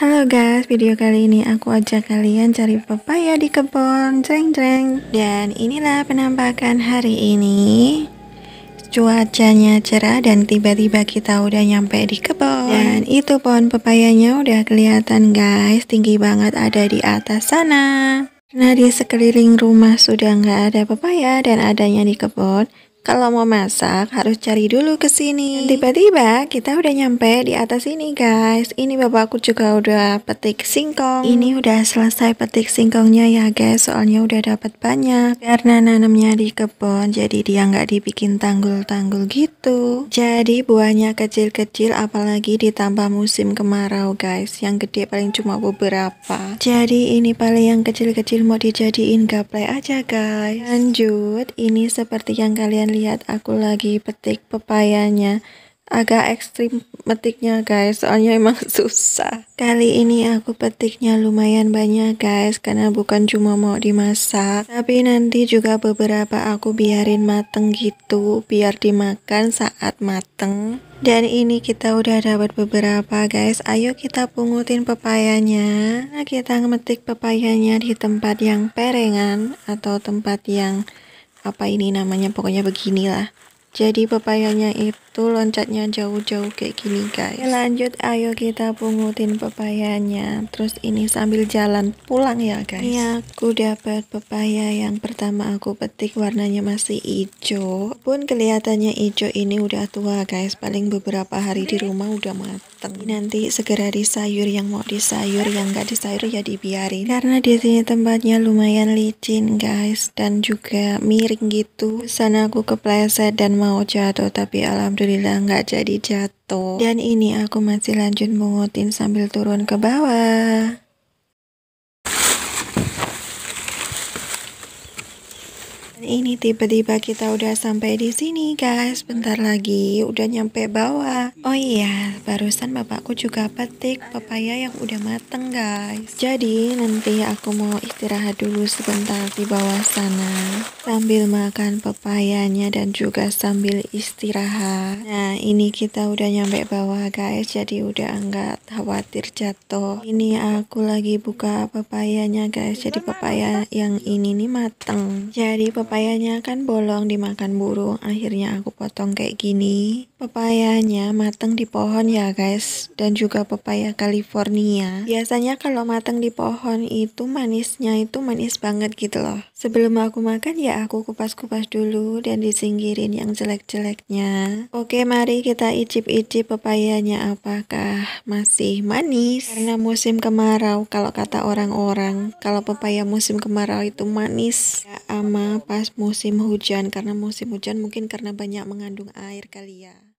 Halo guys, video kali ini aku ajak kalian cari pepaya di kebun Jeng jeng Dan inilah penampakan hari ini Cuacanya cerah dan tiba-tiba kita udah nyampe di kebun ya. Dan itu pohon pepayanya udah kelihatan guys Tinggi banget ada di atas sana Nah di sekeliling rumah sudah nggak ada pepaya dan adanya di kebun kalau mau masak harus cari dulu ke sini. Tiba-tiba kita udah nyampe di atas ini guys. Ini bapakku juga udah petik singkong. Ini udah selesai petik singkongnya ya guys. Soalnya udah dapat banyak. Karena nanamnya di kebun jadi dia nggak dibikin tanggul-tanggul gitu. Jadi buahnya kecil-kecil apalagi ditambah musim kemarau guys. Yang gede paling cuma beberapa. Jadi ini paling yang kecil-kecil mau dijadiin gaplay aja guys. Lanjut ini seperti yang kalian lihat aku lagi petik pepayanya agak ekstrim petiknya guys soalnya emang susah kali ini aku petiknya lumayan banyak guys karena bukan cuma mau dimasak tapi nanti juga beberapa aku biarin mateng gitu biar dimakan saat mateng dan ini kita udah dapat beberapa guys ayo kita pungutin pepayanya nah, kita ngemetik pepayanya di tempat yang perengan atau tempat yang apa ini namanya pokoknya beginilah jadi pepayanya itu loncatnya jauh-jauh kayak gini guys. Lanjut ayo kita pungutin pepayanya. Terus ini sambil jalan pulang ya guys. Ini iya, aku dapat pepaya yang pertama aku petik warnanya masih hijau. Pun kelihatannya hijau ini udah tua guys. Paling beberapa hari di rumah udah mateng. Nanti segera disayur yang mau disayur yang gak disayur ya dibiarin. Karena di sini tempatnya lumayan licin guys dan juga miring gitu. Sana aku kepleset dan mau jatuh tapi alhamdulillah nggak jadi jatuh. Dan ini aku masih lanjut mengutin sambil turun ke bawah. ini tiba-tiba kita udah sampai di sini guys bentar lagi udah nyampe bawah oh iya barusan bapakku juga petik pepaya yang udah mateng guys jadi nanti aku mau istirahat dulu sebentar di bawah sana sambil makan pepayanya dan juga sambil istirahat nah ini kita udah nyampe bawah guys jadi udah nggak khawatir jatuh ini aku lagi buka pepayanya guys jadi pepaya yang ini nih mateng jadi pepaya Pepayanya kan bolong dimakan burung, akhirnya aku potong kayak gini. Pepayanya mateng di pohon ya guys, dan juga pepaya California. Biasanya kalau mateng di pohon itu manisnya itu manis banget gitu loh. Sebelum aku makan ya aku kupas-kupas dulu dan disingkirin yang jelek-jeleknya. Oke mari kita icip-icip pepayanya apakah masih manis. Karena musim kemarau kalau kata orang-orang, kalau pepaya musim kemarau itu manis. Ya ama pas pas musim hujan karena musim hujan mungkin karena banyak mengandung air kali ya